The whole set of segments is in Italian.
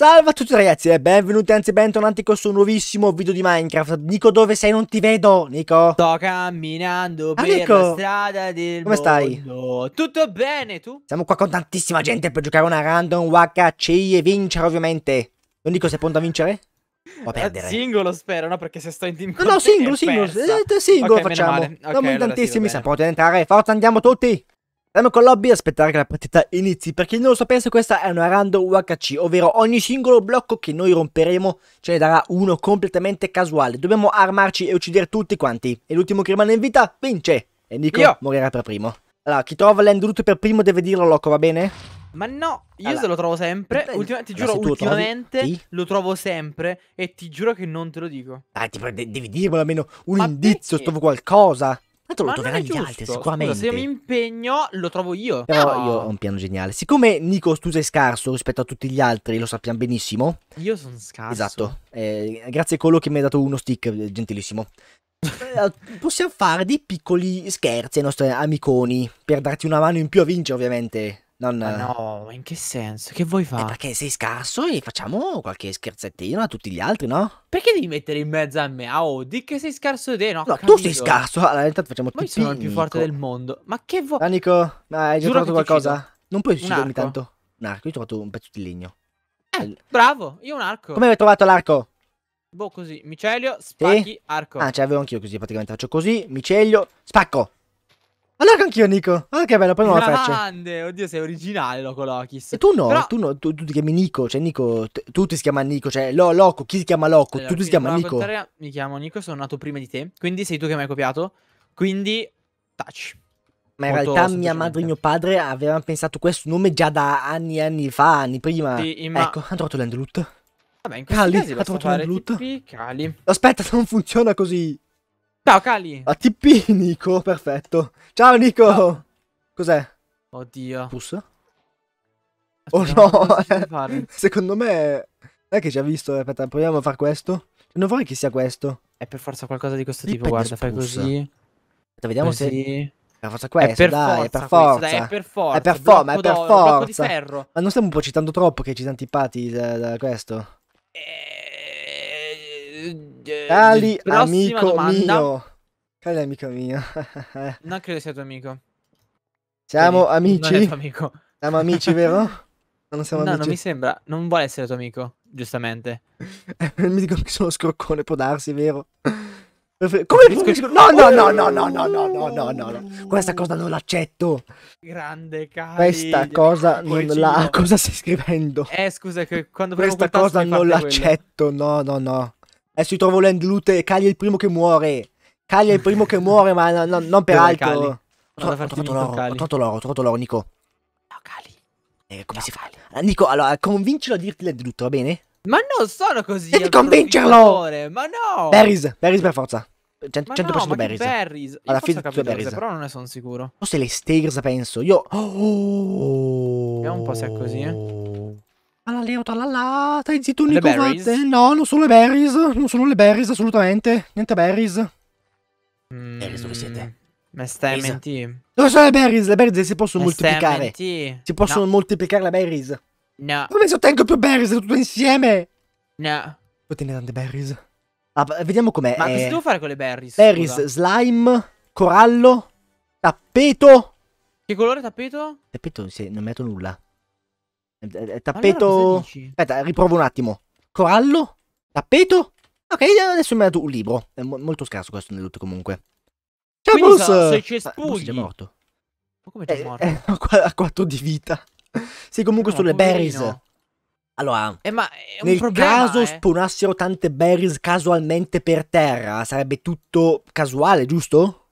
Salve a tutti ragazzi e benvenuti anzi bentornati in questo nuovissimo video di Minecraft Nico dove sei? Non ti vedo Nico Sto camminando ah, per Nico. la strada del Come stai? Tutto bene tu? Siamo qua con tantissima gente per giocare una random WKC e vincere ovviamente Non dico se pronto a vincere? O a eh, perdere? Singolo spero no perché se sto in team No no singolo singolo, eh, singolo okay, facciamo okay, Siamo allora tantissimi sì, sapete entrare forza andiamo tutti Andiamo con lobby, aspettare che la partita inizi. Per chi non lo sapesse, questa è una random UHC, ovvero ogni singolo blocco che noi romperemo ce ne darà uno completamente casuale. Dobbiamo armarci e uccidere tutti quanti. E l'ultimo che rimane in vita vince. E Nico io. morirà per primo. Allora, chi trova l'enduruto per primo deve dirlo, loco, va bene? Ma no, io allora, se lo trovo sempre. Ultima, ti giuro, ultimamente trovi, lo trovo sempre. E ti giuro che non te lo dico. Ah, ti, devi dirmelo almeno un Ma indizio, trovo qualcosa. Ma lo troverai gli altri, sicuramente. Scusa, se mi impegno, lo trovo io. Però no. io ho un piano geniale. Siccome Nico, tu sei scarso rispetto a tutti gli altri, lo sappiamo benissimo. Io sono scarso. Esatto. Eh, grazie a Colo che mi ha dato uno stick, eh, gentilissimo. Eh, possiamo fare dei piccoli scherzi ai nostri amiconi per darti una mano in più a vincere, ovviamente. Non... Ma no, in che senso? Che vuoi eh, fare? perché sei scarso e facciamo qualche scherzettino a tutti gli altri, no? Perché devi mettere in mezzo a me? Ah, oh, di che sei scarso te, no? No, tu sei scarso. Allora, intanto facciamo tutti. Io sono il più forte del mondo. Ma che vuoi? Anico, hai già trovato qualcosa? Non puoi uccidermi tanto. Un arco, io ho trovato un pezzo di legno. Eh, bravo, io un arco. Come hai trovato l'arco? Boh, così, micelio, spacchi, sì? arco. Ah, ce l'avevo anch'io così, praticamente faccio così, micelio, spacco. Allora anch'io, Nico. Ah, che bello, prendiamo la freccia. Grande, oddio, sei originale, Loco Lokis. E tu no, Però... tu no, tu, tu, ti chiami Nico, cioè Nico, tu ti si chiamano Nico, cioè lo, Loco, chi si chiama Loco, allora, tu ti si chiama Nico. Mi chiamo Nico, sono nato prima di te, quindi sei tu che mi hai copiato, quindi taci. Ma in realtà mia madre e mio padre avevano pensato questo nome già da anni e anni fa, anni prima. Sì, ma... Ecco, hanno trovato l'Endelut. Vabbè, in questo caso casi trovato fare Cali. Aspetta, non funziona così. Ciao Cali. A TP Nico, perfetto. Ciao Nico. Cos'è? Oddio. Pus? Oh no. Secondo me... Non è che ci ha visto, aspetta, proviamo a fare questo. Non vorrei che sia questo. È per forza qualcosa di questo tipo, guarda, fai così. Aspetta, vediamo così. se... Per forza questo, è per dai, forza, è per forza. Questo, dai, è per forza. È per, forza, è per forza. Ma non stiamo un po' citando troppo che ci siamo antipati da, eh, da questo. Eh... Cali eh, amico domanda. mio. Cali amico mio. non credo sia tuo amico. Siamo Quindi, amici? Non è tuo amico. Siamo amici, vero? Non siamo no, amici. non mi sembra. Non vuole essere tuo amico, giustamente. mi dicono che sono scroccone, può darsi, vero? Come scor- no, no, no, no, no, no, no, no, no, no, no. Questa cosa non l'accetto. Grande cazzo. Questa cosa non la. Cosa stai scrivendo? Eh, scusa, che quando Questa cosa non l'accetto. Quello. No, no, no. Adesso si trova l'end Loot e Cagli è il primo che muore. Cagli è il primo che muore, ma no, no, non per altro. Ho, tro- ho trovato l'oro, ho trovato l'oro, ho trovato l'oro, Nico. Ciao Cali. Eh, come Ciao, si fa? Cali. Ah, Nico, allora, convincilo a dirti l'end Loot, va bene? Ma non sono così. Devi convincerlo! Ma no! Berries, Berries per forza. 100%, 100% no, berries. berries. Alla fine tutto berries. Però non ne sono sicuro. Forse le stairs, penso. Io. Oh. Vediamo un po' se è così, eh alla Leuta, alla là, stai zitto un Nico No, non sono le berries, non sono le berries assolutamente, niente berries. Mm. Berries dove siete? Ma sta MT. Dove sono le berries? Le berries si possono moltiplicare. Si possono no. moltiplicare le berries. No. Come si ottengo più berries tutto insieme? No. Ottieni tante berries. Ah, vediamo com'è. Ma cosa eh, devo fare con le berries? Berries, scusa. slime, corallo, tappeto. Che colore tappeto? Tappeto non metto nulla. Eh, eh, eh, tappeto. Allora Aspetta, riprovo un attimo. Corallo? Tappeto? Ok, adesso mi ha dato un libro. È molto scarso questo nel nell'ut comunque. Ciao Quindi Bruce! So, sei ah, cespugli. Ah, è morto. Ma come c'è eh, morto? Eh, a 4 di vita. Sì, comunque no, sulle berries. Allora, eh, ma nel problema, caso eh. spawnassero tante berries casualmente per terra, sarebbe tutto casuale, giusto?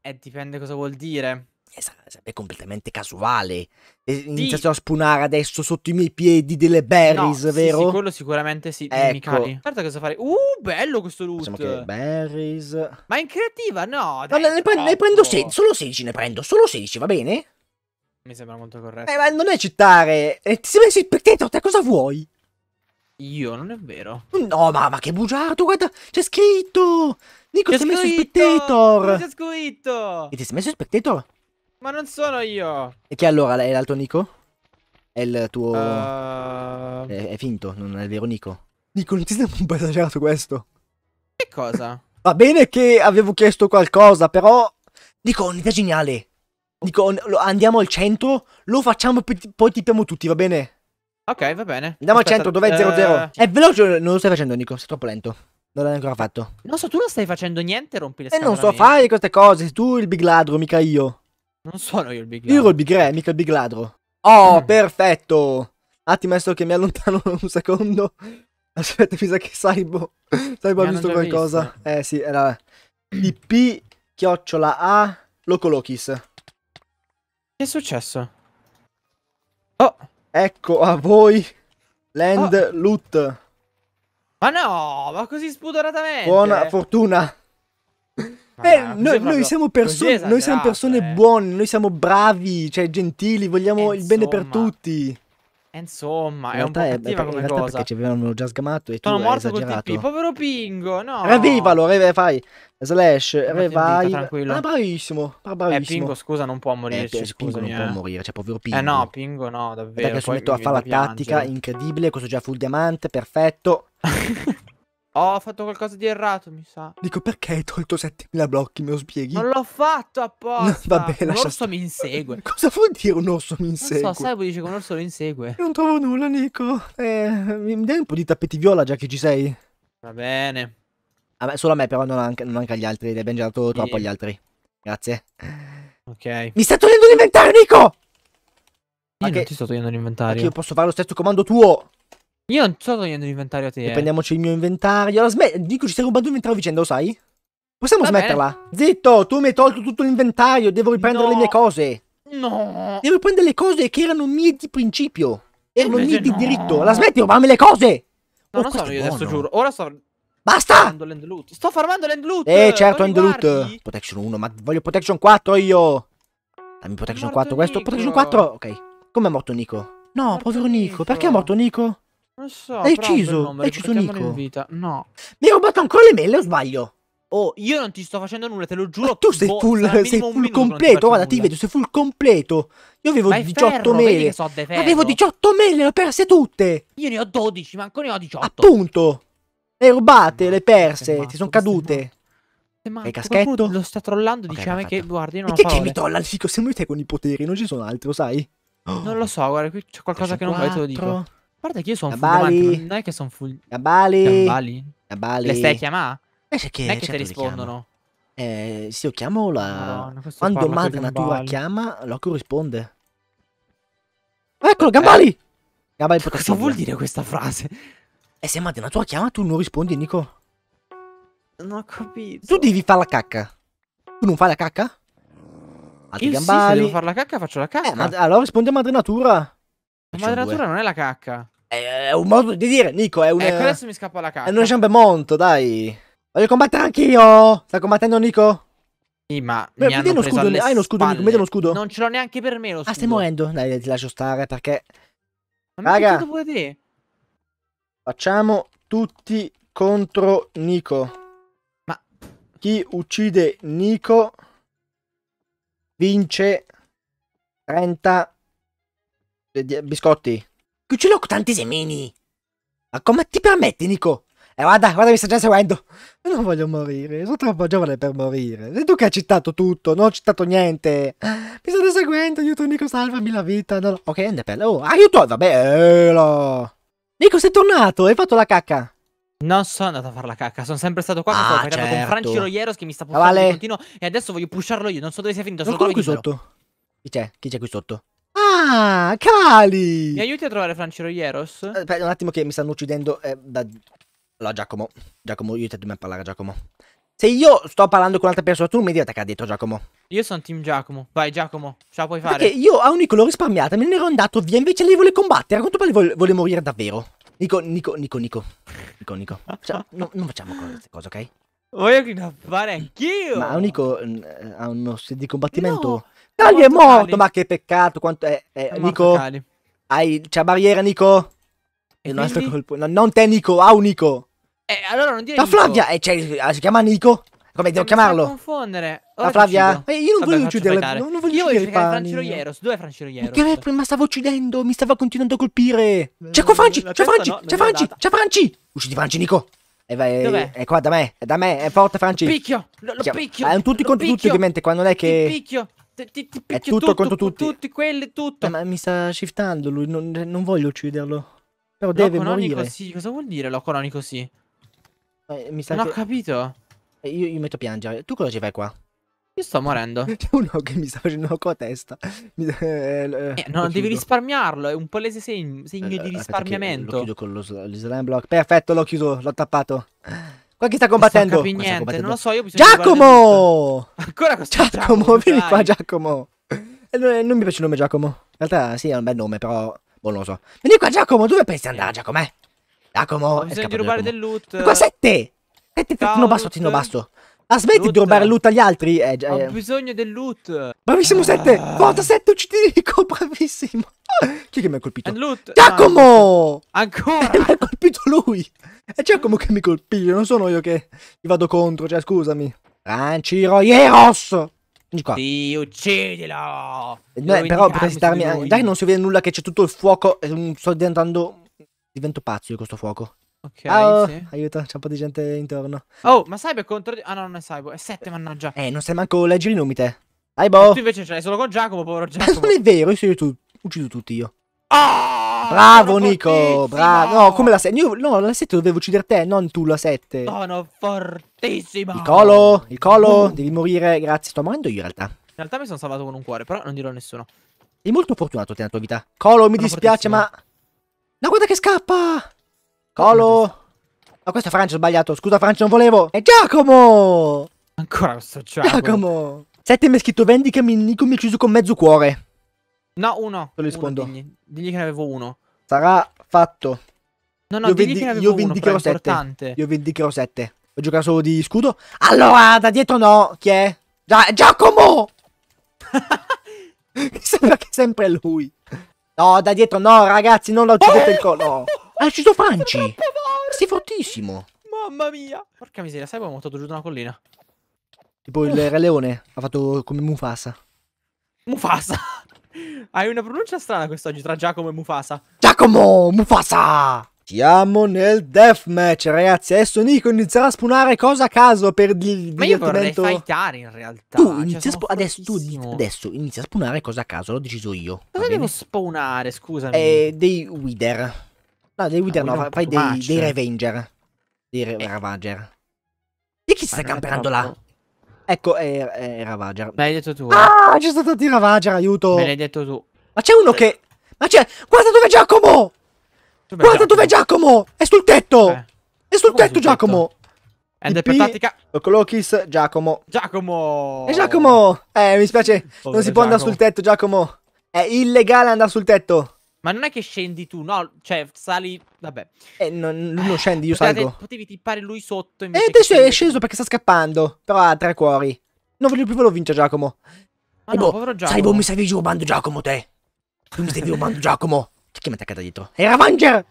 Eh, dipende cosa vuol dire sarebbe completamente casuale. Iniziato sì. a spunare adesso sotto i miei piedi delle berries, no, vero? Sì, sì, quello sicuramente sì. Ecco. Guarda cosa fare. Uh, bello questo loot. Possiamo che berries. Ma in creativa, no. Dai, no ne, pre ne, prendo 16, solo 16 ne prendo, solo 16, va bene? Mi sembra molto corretto. Eh, ma non è citare. Eh, ti sei messo il pecchetto, te cosa vuoi? Io, non è vero. No, ma, ma che bugiardo, guarda, c'è scritto! Nico, ti sei messo il spectator! C'è scritto! E ti sei messo il spectator? Ma non sono io! E chi allora? È l'altro Nico? È il tuo... Uh... È, è, finto, non è il vero Nico. Nico, non ti sembra un po' esagerato questo? Che cosa? Va bene che avevo chiesto qualcosa, però... Nico, un'idea geniale! Nico, andiamo al centro, lo facciamo e poi tippiamo tutti, va bene? Ok, va bene. Andiamo Aspetta, al centro, dov'è 00? Uh... È veloce, non lo stai facendo Nico, sei troppo lento. Non l'hai ancora fatto. Non so, tu non stai facendo niente, rompi le scatole. E eh, non so fare queste cose, sei tu il big ladro, mica io. Non sono io il Big Ladro. Io ero il Big Re, mica il Big Ladro. Oh, mm. perfetto! Attimo adesso che mi allontano un secondo. Aspetta, mi sa che Saibo, Saibo ha visto qualcosa. Visto. Eh sì, era IP chiocciola A Locolokis. Che è successo? Oh! Ecco a voi Land oh. Loot. Ma no, ma così spudoratamente. Buona fortuna. Eh, noi, noi, siamo persone, noi, siamo persone eh. buone, noi siamo bravi, cioè gentili, vogliamo insomma, il bene per tutti. Eh, insomma, è un po' cattiva è, come in cosa. perché ci avevano già sgamato e Sono tu morto hai esagerato. TP, povero Pingo, no. Revivalo, revive, fai. Slash, revive. Ma Ah, bravissimo, bravissimo. Eh, Pingo, scusa, non può morire. Eh, Pingo non può eh. morire, cioè povero Pingo. Eh no, Pingo no, davvero. Perché sono metto a fare la tattica, incredibile, questo già fu il diamante, perfetto. Oh, ho fatto qualcosa di errato, mi sa. Dico, perché hai tolto 7000 blocchi, me lo spieghi? Non l'ho fatto apposta. No, vabbè, un lascia... orso mi insegue. Cosa vuol dire un orso mi insegue? Non so, sai, Saibo dice che un orso lo insegue. Non trovo nulla, Nico. Eh, mi dai un po' di tappeti viola, già che ci sei? Va bene. A ah, me, solo a me, però, non anche, non anche agli altri. Ne abbiamo già dato troppo agli altri. Grazie. Ok. Mi sta togliendo l'inventario, Nico! Io okay. non ti sto togliendo l'inventario. Io posso fare lo stesso comando tuo. Io non sto togliendo l'inventario a te. E eh. prendiamoci il mio inventario. Allora, sm- dico, ci stai rubando l'inventario vicenda, lo sai? Possiamo Va smetterla? Bene. Zitto, tu mi hai tolto tutto l'inventario, devo riprendere no. le mie cose. No. Devo riprendere le cose che erano mie di principio. Erano Invece mie di diritto. La smetti, rubami le cose. No, oh, non so io buono. adesso, giuro. Ora sto... Basta! Farmando land loot. Sto farmando land loot. Eh, certo, end loot. Protection 1, ma voglio protection 4 io. Dammi protection 4 questo. Protection 4, ok. Come è morto Nico? No, povero Nico. Nico. Perché è morto Nico? Non so. L'hai ucciso? L'hai ucciso Nico? In vita. No. Mi hai rubato ancora le mele o sbaglio? Oh, io non ti sto facendo nulla, te lo giuro. Ma tu sei boh, full, sei full completo. Guarda, ti vedo, sei full completo. Io avevo Vai 18 ferro, mele. So avevo 18 mele, le ho perse tutte. Io ne ho 12, ma ancora ne ho 18. Appunto. Le rubate, le perse, matto, ti sono cadute. Ma il caschetto? Lo sta trollando, okay, diciamo che guardi, non e ho che, mi trolla il fico? Siamo te con i poteri, non ci sono altro, sai? Non lo so, guarda, qui c'è qualcosa che non vai, te lo dico parte che io sono Gabali. full davanti, non è che sono full... Gabali. Gabali. Gabali. Le stai a chiamare? Eh, che, non è che ti certo rispondono. Eh, sì, io chiamo la... No, Quando madre natura chiama, Loco risponde. Eh, Eccolo, Gabali! Eh. Gambali Cosa vuol dire questa frase? E eh, se madre natura chiama, tu non rispondi, Nico. Non ho capito. Tu devi fare la cacca. Tu non fai la cacca? Altri io gambali. Sì, se devo fare la cacca, faccio la eh, cacca. Eh, allora risponde a madre natura. Ma madre natura non è la cacca. È un modo di dire, Nico, è un... Ecco, adesso mi scappa la carta. È un Jambemonto, dai. Voglio combattere anch'io. Sta combattendo Nico? Sì, ma Beh, mi hanno uno preso scudo, alle Hai uno scudo, Nico, metti uno scudo. Non ce l'ho neanche per me lo scudo. Ah, stai morendo? Dai, ti lascio stare, perché... Ma Raga, pure te. facciamo tutti contro Nico. Ma... Chi uccide Nico vince 30 eh, biscotti. Qui ce l'ho tanti semini. Ma come ti permetti, Nico? E eh, guarda, guarda, mi sta già seguendo. Non voglio morire, sono troppo giovane per morire. Sei tu che hai citato tutto, non ho citato niente. Mi state seguendo, aiuto Nico, salvami la vita. No, no. Ok, Andepelle. Oh, aiuto, vabbè. Elo. Nico, sei tornato, hai fatto la cacca. Non sono andato a fare la cacca, sono sempre stato qua. Ah, sto certo. con Franci Royeros che mi sta puntando vale. continuo. E adesso voglio pusharlo io, non so dove sia finito. Sono qui sotto. Chi c'è? Chi c'è qui sotto? Ah, Cali! Mi aiuti a trovare Franci Roglieros? Eh, aspetta un attimo che mi stanno uccidendo eh, da... Allora, Giacomo. Giacomo, aiutami a parlare, Giacomo. Se io sto parlando con un'altra persona, tu non mi devi attaccare dietro, Giacomo. Io sono team Giacomo. Vai, Giacomo, ce la puoi fare. Perché io a Unico l'ho risparmiata, me ne ero andato via, invece lei vuole combattere. A quanto pare vuole, vuole morire davvero. Nico, Nico, Nico, Nico. Nico, Nico. Cioè, no, non facciamo queste cose, ok? Voglio che fare anch'io! Ma Unico mm, eh, ha uno stile di combattimento... No. Cali è morto, Cali. ma che peccato. Quanto è, è, è Nico, hai, c'è barriera, Nico? E un altro colpo. No, non te, Nico, a un Nico. Eh, allora non dire La Flavia, eh, cioè, eh, si chiama Nico? Come devo eh, chiamarlo? Non confondere. Ora la Flavia. Eh, io non Vabbè, voglio uccidere. La... Non, non voglio uccidere Franciro Ieros. Dove è Franciro Ieros? Ma, che... ma stavo uccidendo. Mi stava continuando a colpire. Eh, c'è qua Franci. C'è Franci. No, c'è Franci. C'è Franci. Uccidi Franci, Nico. E vai, È qua da me. È da me. È forte, Franci. Picchio. Lo, lo picchio. È un tutti contro tutti, ovviamente. Qua non è che. picchio. Ti, ti, è tutto, tutto contro tutti. Tutti quelli, tutto. Eh, ma mi sta shiftando lui, non, cioè, non voglio ucciderlo. Però deve morire. Sì, cosa vuol dire lo canonico sì? Eh, mi sta non che... ho capito. Eh, io, io metto a piangere. Tu cosa ci fai qua? Io sto morendo. C'è uno che mi sta facendo la a testa. Mi... Eh, eh, eh, no, devi risparmiarlo. È un palese segno, segno eh, di risparmiamento. Lo chiudo con lo, slime block. Perfetto, l'ho chiuso, l'ho tappato. Qua chi sta combattendo? Non niente, combattendo. non lo so, io Giacomo! Ancora questo Giacomo, Giacomo vieni qua Giacomo. Eh, non mi piace il nome Giacomo. In realtà sì, è un bel nome, però boh, non lo so. Vieni qua Giacomo, dove pensi di andare eh. Giacomo, eh? Giacomo, Ho bisogno di rubare Giacomo. del loot. Ma qua sette! Sette, trattino basso, trattino basso. Ah, smetti di rubare loot agli altri. Eh, già, Ho eh. bisogno del loot. Bravissimo, 7. Ah. Forza, 7 uccidico. Bravissimo. Chi che mi ha colpito? loot. Giacomo! Ah, ancora? Eh, mi ha colpito lui. È Giacomo che mi colpisce. Non sono io che gli vado contro. Cioè, scusami. Ranciroieros. Vieni qua. Sì, uccidilo. Eh, no, però per esitarmi. Dai, non si vede nulla che c'è tutto il fuoco. Sto diventando. Divento pazzo io con questo fuoco. Ok, oh, sì. aiuto, c'è un po' di gente intorno. Oh, ma Saibo è contro... Ah no, non è Saibo, è 7, mannaggia. Eh, non sai manco leggere i nomi te. Saibo! E tu invece ce l'hai solo con Giacomo, povero Giacomo. Ma non è vero, io sono tu... ucciso tutti io. Oh, bravo Nico, bravo. No, come la 7? no, la 7 dovevo uccidere te, non tu la 7. Sono fortissimo. Il colo, il colo, uh. devi morire, grazie. Sto morendo io in realtà. In realtà mi sono salvato con un cuore, però non dirò a nessuno. Sei molto fortunato te nella tua vita. Colo, mi sono dispiace, fortissimo. ma... No, guarda che scappa! Colo! Ma questo è Francia, ho sbagliato. Scusa Francia, non volevo. È Giacomo! Ancora questo Giacomo. Giacomo! Sette mi ha scritto vendicami Nico mi ha chiuso con mezzo cuore. No, uno. Te Lo rispondo. Uno, digli. digli. che ne avevo uno. Sarà fatto. No, no, io digli che ne avevo io uno, però sette. importante. Io vendicherò sette. Ho giocato solo di scudo. Allora, da dietro no. Chi è? Gia Giacomo! Mi sembra che è sempre lui. No, da dietro no, ragazzi, non l'ho ucciso oh! il collo. No. Ha ucciso Franci! Sei fortissimo! Mamma mia! Porca miseria, sai come ho montato giù da una collina? Tipo il Re Leone, ha fatto come Mufasa. Mufasa! Hai una pronuncia strana quest'oggi tra Giacomo e Mufasa. Giacomo! Mufasa! Siamo nel deathmatch, ragazzi. Adesso Nico inizierà a spunare cosa a caso per il Ma io vorrei fightare in realtà. Tu cioè, inizia adesso, tu adesso inizia a spunare cosa a caso, l'ho deciso io. Cosa devo bene? spawnare, scusami? Eh, dei Wither. No, dei Wither no, no fai dei, dei, Revenger. Dei eh. Ravager. Di chi si sta camperando là? Ecco, è, è Ravager. Me l'hai detto tu. Eh? Ah, c'è stato di Ravager, aiuto. Me l'hai detto tu. Ma c'è uno che... Ma c'è... Guarda dove è Giacomo! Dove Guarda Giacomo? dove è Giacomo! È sul tetto! Eh. È sul tetto sul Giacomo! Tetto? And per tattica Colokis, Giacomo. Giacomo! E Giacomo! Eh, mi spiace, Povero non si può Giacomo. andare sul tetto, Giacomo. È illegale andare sul tetto. Ma non è che scendi tu, no? Cioè, sali. Vabbè. Eh, non, non scendi, io Potete, salgo. Potevi tippare lui sotto. Eh, e adesso è sceso perché sta scappando. Però ha tre cuori. Non voglio più, ve lo vince Giacomo. Ma e no, boh, povero Giacomo. Sai, boh, mi stavi rubando, Giacomo, te. Tu mi stavi rubando, Giacomo. Chi mi ha attaccato dietro? Era Vanger!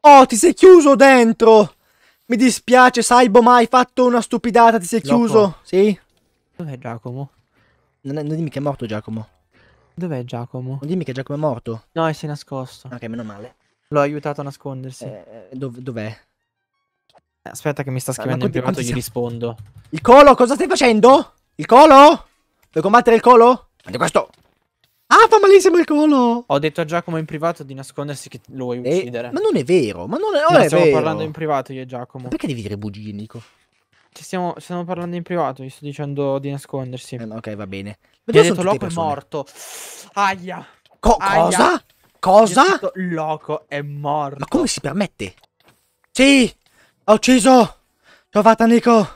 Oh, ti sei chiuso dentro! Mi dispiace, Saibo, ma hai fatto una stupidata, ti sei Loco. chiuso. Sì? Dov'è Giacomo? Non, è, non dimmi che è morto Giacomo. Dov'è Giacomo? dimmi che Giacomo è morto. No, e si è nascosto. Ok, meno male. L'ho aiutato a nascondersi. Eh, dov dov'è? Eh, aspetta che mi sta ah, scrivendo in privato gli rispondo. Il colo, cosa stai facendo? Il colo? Vuoi combattere il colo? Anche questo. Ah, fa malissimo il colo. Ho detto a Giacomo in privato di nascondersi che lo vuoi eh, uccidere. ma non è vero, ma non è, non no, oh, è stiamo vero. stiamo parlando in privato io e Giacomo. Ma perché devi dire bugie, Nico? Ci stiamo, stiamo, parlando in privato, gli sto dicendo di nascondersi. Eh, ok, va bene. Ma io detto Loco è morto. Aia. Co- Aia. Cosa? Cosa? Detto, Loco è morto. Ma come si permette? Sì! Ho ucciso! Ci ho fatto, Vatanico!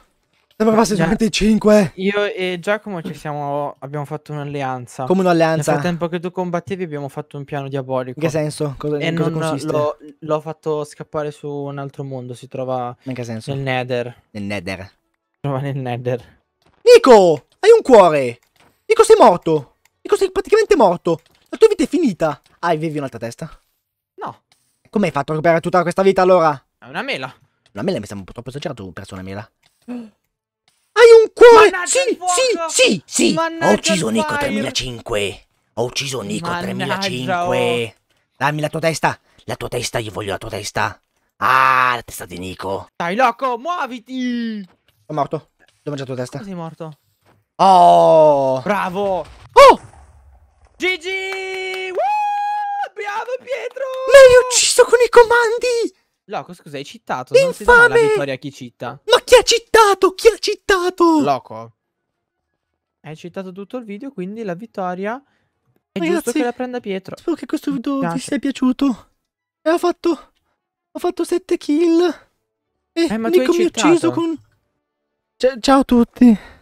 Ne aveva 25. Io e Giacomo siamo, abbiamo fatto un'alleanza. Come un'alleanza? Nel frattempo che tu combattevi abbiamo fatto un piano diabolico. In che senso? Cosa, e cosa consiste? L'ho, l'ho, fatto scappare su un altro mondo, si trova in che senso? nel Nether. Nel Nether. Si trova nel Nether. Nico, hai un cuore. Nico sei morto. Nico sei praticamente morto. La tua vita è finita. Ah, vivi un'altra testa? No. Come hai fatto a recuperare tutta questa vita allora? È una mela. Una mela mi sembra un po' troppo esagerato Ho essere una mela. cuore! Mannaggia sì, sì, sì, sì! Mannaggia Ho ucciso Nico 3005! Ho ucciso Nico Mannaggia. 3005! Dammi la tua testa! La tua testa, io voglio la tua testa! Ah, la testa di Nico! Dai, loco, muoviti! Sono morto. Dove ho mangiato la testa? Sei morto. Oh! Bravo! Oh! Gigi! Uh, bravo Pietro! L'hai ucciso con i comandi! Loco, scusa, hai citato. Infame! Non si la vittoria a chi citta ha citato? Chi ha citato? Loco. Hai citato tutto il video, quindi la vittoria è Ragazzi, giusto che la prenda Pietro. Spero che questo video vi sia piaciuto. E ho fatto... Ho fatto 7 kill. E eh, Nico mi ha ucciso con... C ciao a tutti.